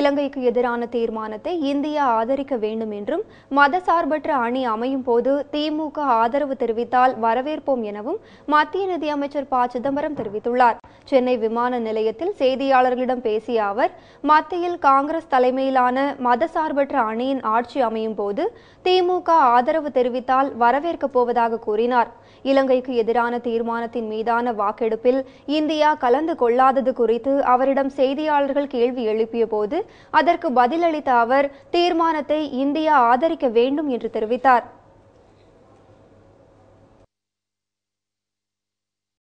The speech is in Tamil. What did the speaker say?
இலங்கைக்கு எதிரான தீர்மானத்தை இந்தியா ஆதரிக்க வேண்டும் என்றும் மதசார்பற்ற அணி அமையும் போது திமுக ஆதரவு தெரிவித்தால் வரவேற்போம் எனவும் மத்திய நிதியமைச்சர் ப சிதம்பரம் தெரிவித்துள்ளார் சென்னை விமான நிலையத்தில் செய்தியாளர்களிடம் பேசிய அவர் மத்தியில் காங்கிரஸ் தலைமையிலான மதசார்பற்ற அணியின் ஆட்சி அமையும் போது திமுக ஆதரவு தெரிவித்தால் வரவேற்கப் போவதாக கூறினார் இலங்கைக்கு எதிரான தீர்மானத்தின் மீதான வாக்கெடுப்பில் இந்தியா கலந்து கொள்ளாதது குறித்து அவரிடம் செய்தியாளர்கள் கேள்வி எழுப்பிய போது அதற்கு பதிலளித்த அவர் தீர்மானத்தை இந்தியா ஆதரிக்க வேண்டும் என்று தெரிவித்தார்